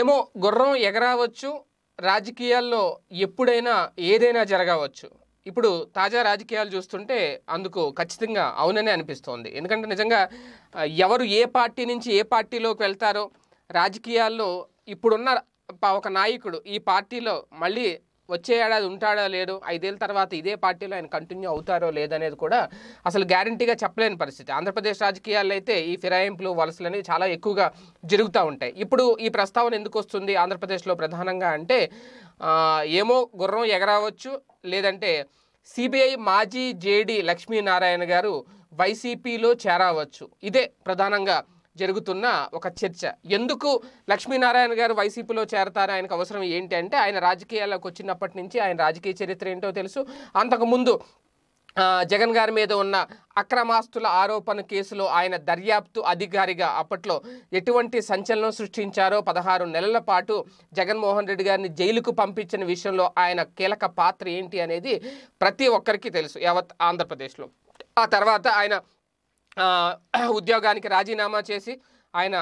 ఏమో గుర్రం ఎగరావచ్చు రాజకీయాల్లో ఎప్పుడైనా ఏదైనా జరగవచ్చు ఇప్పుడు తాజా రాజకీయాలు చూస్తుంటే అందుకు ఖచ్చితంగా అవుననే అనిపిస్తోంది ఎందుకంటే నిజంగా ఎవరు ఏ పార్టీ నుంచి ఏ పార్టీలోకి వెళ్తారో రాజకీయాల్లో ఇప్పుడున్న ఒక నాయకుడు ఈ పార్టీలో మళ్ళీ వచ్చే ఏడాది ఉంటాడో లేడు ఐదేళ్ళ తర్వాత ఇదే పార్టీలో ఆయన కంటిన్యూ అవుతారో లేదనేది కూడా అసలు గ్యారంటీగా చెప్పలేని పరిస్థితి ఆంధ్రప్రదేశ్ రాజకీయాల్లో అయితే ఈ ఫిరాయింపులు వలసలు అనేవి చాలా ఎక్కువగా జరుగుతూ ఉంటాయి ఇప్పుడు ఈ ప్రస్తావన ఎందుకు వస్తుంది ఆంధ్రప్రదేశ్లో ప్రధానంగా అంటే ఏమో గుర్రం ఎగరవచ్చు లేదంటే సిబిఐ మాజీ జేడీ లక్ష్మీనారాయణ గారు వైసీపీలో చేరవచ్చు ఇదే ప్రధానంగా జరుగుతున్న ఒక చర్చ ఎందుకు లక్ష్మీనారాయణ గారు వైసీపీలో చేరతారు ఆయనకు అవసరం ఏంటి అంటే ఆయన రాజకీయాలకు వచ్చినప్పటి నుంచి ఆయన రాజకీయ చరిత్ర ఏంటో తెలుసు అంతకుముందు జగన్ గారి మీద ఉన్న అక్రమాస్తుల ఆరోపణ కేసులో ఆయన దర్యాప్తు అధికారిగా అప్పట్లో ఎటువంటి సంచలనం సృష్టించారో పదహారు నెలల పాటు జగన్మోహన్ రెడ్డి గారిని జైలుకు పంపించిన విషయంలో ఆయన కీలక పాత్ర ఏంటి అనేది ప్రతి ఒక్కరికి తెలుసు యావత్ ఆంధ్రప్రదేశ్లో ఆ తర్వాత ఆయన ఉద్యోగానికి రాజీనామా చేసి ఆయన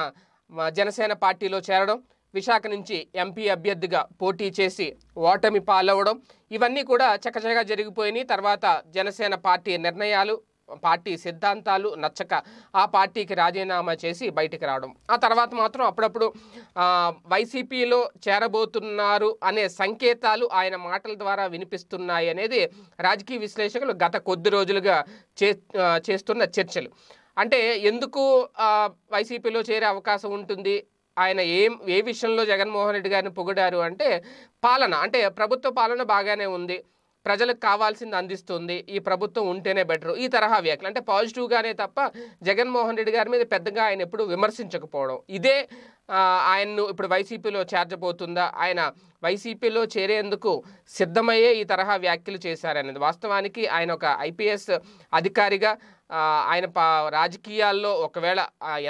జనసేన పార్టీలో చేరడం విశాఖ నుంచి ఎంపీ అభ్యర్థిగా పోటీ చేసి ఓటమి పాలవడం ఇవన్నీ కూడా చక్కచక్కగా జరిగిపోయినాయి తర్వాత జనసేన పార్టీ నిర్ణయాలు పార్టీ సిద్ధాంతాలు నచ్చక ఆ పార్టీకి రాజీనామా చేసి బయటికి రావడం ఆ తర్వాత మాత్రం అప్పుడప్పుడు వైసీపీలో చేరబోతున్నారు అనే సంకేతాలు ఆయన మాటల ద్వారా వినిపిస్తున్నాయి అనేది రాజకీయ విశ్లేషకులు గత కొద్ది రోజులుగా చేస్తున్న చర్చలు అంటే ఎందుకు వైసీపీలో చేరే అవకాశం ఉంటుంది ఆయన ఏం ఏ విషయంలో జగన్మోహన్ రెడ్డి గారిని పొగిడారు అంటే పాలన అంటే ప్రభుత్వ పాలన బాగానే ఉంది ప్రజలకు కావాల్సింది అందిస్తుంది ఈ ప్రభుత్వం ఉంటేనే బెటర్ ఈ తరహా వ్యాఖ్యలు అంటే పాజిటివ్గానే తప్ప జగన్మోహన్ రెడ్డి గారి మీద పెద్దగా ఆయన ఎప్పుడు విమర్శించకపోవడం ఇదే ఆయన్ను ఇప్పుడు వైసీపీలో చేర్చబోతుందా ఆయన వైసీపీలో చేరేందుకు సిద్ధమయ్యే ఈ తరహా వ్యాఖ్యలు చేశారనేది వాస్తవానికి ఆయన ఒక ఐపీఎస్ అధికారిగా ఆయన రాజకీయాల్లో ఒకవేళ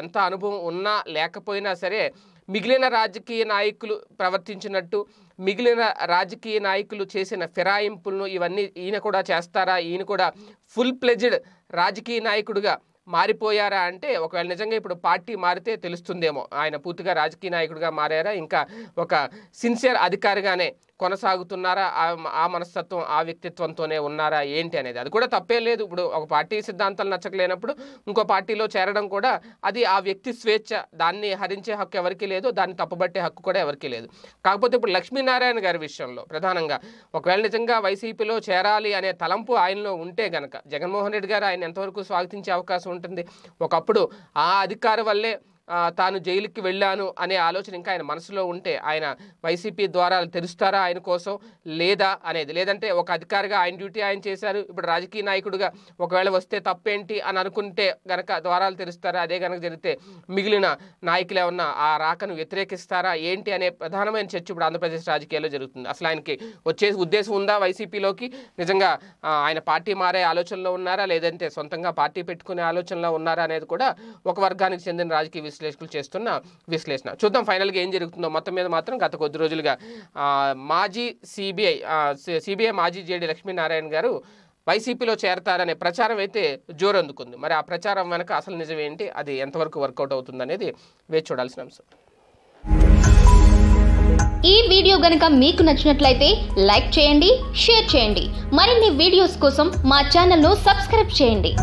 ఎంత అనుభవం ఉన్నా లేకపోయినా సరే మిగిలిన రాజకీయ నాయకులు ప్రవర్తించినట్టు మిగిలిన రాజకీయ నాయకులు చేసిన ఫిరాయింపులను ఇవన్నీ ఈయన కూడా చేస్తారా ఈయన కూడా ఫుల్ ప్లెజ్డ్ రాజకీయ నాయకుడిగా మారిపోయారా అంటే ఒకవేళ నిజంగా ఇప్పుడు పార్టీ మారితే తెలుస్తుందేమో ఆయన పూర్తిగా రాజకీయ నాయకుడిగా మారారా ఇంకా ఒక సిన్సియర్ అధికారిగానే కొనసాగుతున్నారా ఆ మనస్తత్వం ఆ వ్యక్తిత్వంతోనే ఉన్నారా ఏంటి అనేది అది కూడా తప్పే లేదు ఇప్పుడు ఒక పార్టీ సిద్ధాంతాలు నచ్చకలేనప్పుడు ఇంకో పార్టీలో చేరడం కూడా అది ఆ వ్యక్తి స్వేచ్ఛ దాన్ని హరించే హక్కు ఎవరికీ లేదు దాన్ని తప్పుబట్టే హక్కు కూడా ఎవరికీ లేదు కాకపోతే ఇప్పుడు లక్ష్మీనారాయణ గారి విషయంలో ప్రధానంగా ఒకవేళ నిజంగా వైసీపీలో చేరాలి అనే తలంపు ఆయనలో ఉంటే గనక జగన్మోహన్ రెడ్డి గారు ఆయన ఎంతవరకు స్వాగతించే అవకాశం ఉంటుంది ఒకప్పుడు ఆ అధికారి వల్లే తాను జైలుకి వెళ్ళాను అనే ఆలోచన ఇంకా ఆయన మనసులో ఉంటే ఆయన వైసీపీ ద్వారా తెరుస్తారా ఆయన కోసం లేదా అనేది లేదంటే ఒక అధికారిగా ఆయన డ్యూటీ ఆయన చేశారు ఇప్పుడు రాజకీయ నాయకుడిగా ఒకవేళ వస్తే తప్పేంటి అని అనుకుంటే గనక ద్వారాలు తెరుస్తారా అదే గనక జరిగితే మిగిలిన నాయకులు ఏమన్నా ఆ రాకను వ్యతిరేకిస్తారా ఏంటి అనే ప్రధానమైన చర్చ ఇప్పుడు ఆంధ్రప్రదేశ్ రాజకీయాల్లో జరుగుతుంది అసలు ఆయనకి వచ్చే ఉద్దేశం ఉందా వైసీపీలోకి నిజంగా ఆయన పార్టీ మారే ఆలోచనలో ఉన్నారా లేదంటే సొంతంగా పార్టీ పెట్టుకునే ఆలోచనలో ఉన్నారా అనేది కూడా ఒక వర్గానికి చెందిన రాజకీయ విశ్లేషకులు చేస్తున్న విశ్లేషణ చూద్దాం ఫైనల్గా ఏం జరుగుతుందో మొత్తం మీద మాత్రం గత కొద్ది రోజులుగా మాజీ సిబిఐ సిబిఐ మాజీ జేడి లక్ష్మీనారాయణ గారు వైసీపీలో చేరతారనే ప్రచారం అయితే జోరందుకుంది మరి ఆ ప్రచారం వెనక అసలు నిజం ఏంటి అది ఎంతవరకు వర్కౌట్ అవుతుంది అనేది వేచి చూడాల్సిన అంశం ఈ వీడియో గనక మీకు నచ్చినట్లయితే లైక్ చేయండి షేర్ చేయండి మరిన్ని వీడియోస్ కోసం మా ఛానల్ను సబ్స్క్రైబ్ చేయండి